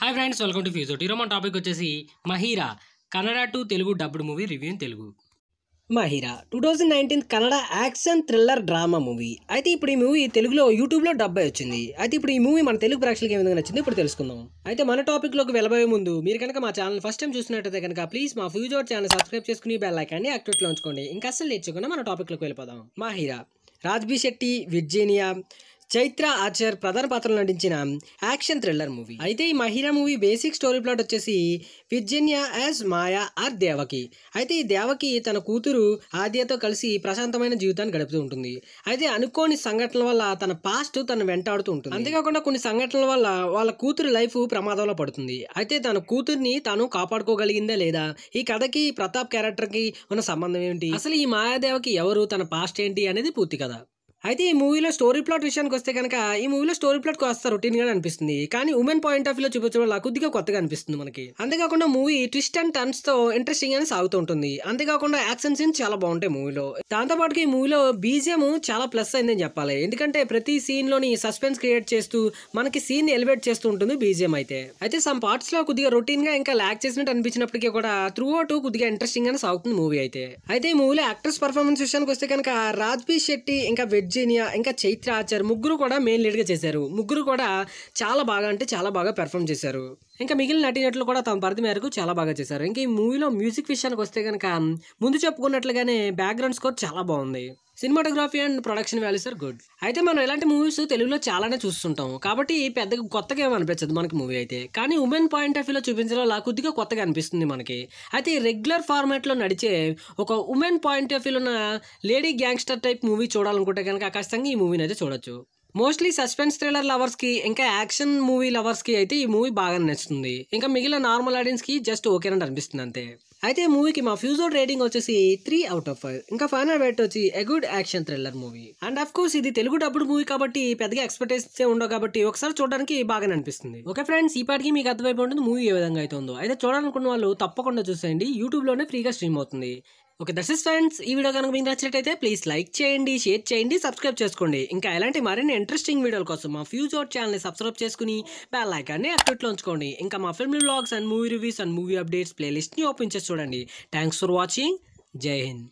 hi friends welcome to ఫ్యూజోట్ ఈరోజు మన టాపిక్ వచ్చేసి Mahira Kannada to Telugu dubbed movie review in Telugu Mahira two thousand nineteen Kannada action thriller drama movie అయితే ఇప్పుడు ఈ మూవీ తెలుగులో యూట్యూబ్లో డబ్బై వచ్చింది అయితే ఇప్పుడు ఈ మూవీ మన తెలుగు ప్రేక్షకులకి ఏ విధంగా నచ్చింది ఇప్పుడు తెలుసుకుందాం అయితే మన టాపిక్లోకి వెళ్ళబోయే ముందు మీరు కనుక మా ఛానల్ ఫస్ట్ టైం చూసినట్టయితే కనుక ప్లీజ్ మా ఫ్యూజర్ ఛానల్ సబ్స్క్రైబ్ చేసుకుని బెల్ ఐకాన్ని యాక్టివేట్లో ఉంచుకోండి ఇంకా అసలు నేర్చుకున్న మన టాపిక్లోకి వెళ్ళిపోదాం మహిరా రాజ్బీ శెట్టి విర్జీనియా చైత్ర ఆర్చర్ ప్రధాన పాత్రలో నటించిన యాక్షన్ థ్రిల్లర్ మూవీ అయితే ఈ మహిళా మూవీ బేసిక్ స్టోరీ ప్లాట్ వచ్చేసి Virginia as Maya or Devaki అయితే ఈ దేవకి తన కూతురు ఆద్యతో కలిసి ప్రశాంతమైన జీవితాన్ని గడుపుతూ ఉంటుంది అయితే అనుకోని సంఘటనల వల్ల తన పాస్ట్ తను వెంటాడుతూ ఉంటుంది అంతేకాకుండా కొన్ని సంఘటనల వల్ల వాళ్ళ కూతురు లైఫ్ ప్రమాదంలో పడుతుంది అయితే తన కూతుర్ని తాను కాపాడుకోగలిగిందా లేదా ఈ కథకి ప్రతాప్ క్యారెక్టర్కి ఉన్న సంబంధం ఏంటి అసలు ఈ మాయాదేవకి ఎవరు తన పాస్ట్ ఏంటి అనేది పూర్తి కథ అయితే ఈ మూవీలో స్టోరీ ప్లాట్ విషయానికి వస్తే కనుక ఈ మూవీలో స్టోరీ ప్లాట్ కాస్త రొటీన్గానే అనిపిస్తుంది కానీ ఉమెన్ పాయింట్ ఆఫ్ వ్యూలో చూపించడం కొద్దిగా కొత్తగా అనిపిస్తుంది మనకి అంతేకాకుండా మూవీ ట్విస్ట్ అండ్ టర్న్స్ తో ఇంట్రెస్టింగ్ అని సాగుతూ ఉంటుంది అంతేకాకుండా యాక్షన్ సీన్స్ చాలా బాగుంటాయి మూవీలో దాంతో పాటు ఈ మూవీలో బీజిఎం చాలా ప్లస్ అయిందని చెప్పాలి ఎందుకంటే ప్రతి సీన్ లోని సస్పెన్స్ క్రియేట్ చేస్తూ మనకి సీన్ ఎలివేట్ చేస్తూ ఉంటుంది బీజిఎం అయితే అయితే సమ్ పార్ట్స్ లో కొద్దిగా రొటీన్ గా ఇంకా ల్యాక్ చేసినట్టు అనిపించినప్పటికీ కూడా త్రూ అవుట్ కొద్దిగా ఇంట్రెస్టింగ్ అని సాగుతుంది మూవీ అయితే అయితే ఈ మూవీలో యాక్టర్స్ పర్ఫార్మెన్స్ విషయానికి వస్తే కనుక రాజ్బీ శెట్టి ఇంకా వెజ్ వర్జీనియా ఇంకా చైత్ర ఆచార్ ముగ్గురు కూడా మెయిన్ లీడ్గా చేశారు ముగ్గురు కూడా చాలా బాగా అంటే చాలా బాగా పెర్ఫామ్ చేశారు ఇంకా మిగిలిన నటీనటులు కూడా తమ పరిధి మేరకు చాలా బాగా చేశారు ఇంకా ఈ మూవీలో మ్యూజిక్ విషయానికి వస్తే కనుక ముందు చెప్పుకున్నట్లుగానే బ్యాక్గ్రౌండ్ స్కోర్ చాలా బాగుంది cinematography and production values are good అయితే మనం ఇలాంటి మూవీస్ తెలుగులో చాలానే చూస్తుంటాం కాబట్టి పెద్దగా కొత్తగా ఏమి అనిపించదు మనకి మూవీ అయితే కానీ ఉమెన్ పాయింట్ ఆఫ్ వ్యూలో చూపించడం అలా కొద్దిగా కొత్తగా అనిపిస్తుంది మనకి అయితే రెగ్యులర్ ఫార్మాట్లో నడిచే ఒక ఉమెన్ పాయింట్ ఆఫ్ వ్యూలో ఉన్న లేడీ గ్యాంగ్స్టర్ టైప్ మూవీ చూడాలనుకుంటే కనుక ఖచ్చితంగా ఈ మూవీని అయితే చూడొచ్చు మోస్ట్లీ సస్పెన్స్ థ్రిల్లర్ లవర్స్కి ఇంకా యాక్షన్ మూవీ లవర్స్కి అయితే ఈ మూవీ బాగా నచ్చుతుంది ఇంకా మిగిలిన నార్మల్ ఆడియన్స్కి జస్ట్ అని అనిపిస్తుంది అంతే అయితే మూవీకి మా ఫ్యూజోర్ రేటింగ్ వచ్చేసి త్రీ అవుట్ ఆఫ్ ఫైవ్ ఇంకా ఫైనల్ వెయిట్ వచ్చి a good action thriller movie and of course ఇది తెలుగు డబ్బుడ్ మూవీ కాబట్టి పెద్దగా ఎక్స్పెక్టేషన్స్ ఉండవు కాబట్టి ఒకసారి చూడడానికి బాగానే అనిపిస్తుంది ఓకే ఫ్రెండ్స్ ఈ పాటికి మీకు అర్థమైపోయింది మూవీ ఏ విధంగా అయితే ఉందో అయితే చూడాలనుకున్న వాళ్ళు తప్పకుండా చూసేయండి యూట్యూబ్ లోనే ఫ్రీగా స్ట్రీమ్ అవుతుంది ఓకే దట్స్ ఫ్రెండ్స్ ఈ వీడియో కనుక మీకు నచ్చినట్టయితే ప్లీజ్ లైక్ చేయండి షేర్ చేయండి సబ్స్క్రైబ్ చేసుకోండి ఇంకా ఎలాంటి మరిన్ని ఇంట్రెస్టింగ్ వీడియోల కోసం మా ఫ్యూజ్ ఫ్యూచర్ ఛానల్ని సబ్స్క్రైబ్ చేసుకుని బెల్ ఐకాన్ని యాక్టివేట్లో ఉంచుకోండి ఇంకా మా film blogs and movie reviews and movie updates ప్లేలిస్ట్ని ఓపెన్ చేసి చూడండి థ్యాంక్స్ ఫర్ వాచింగ్ జై హింద్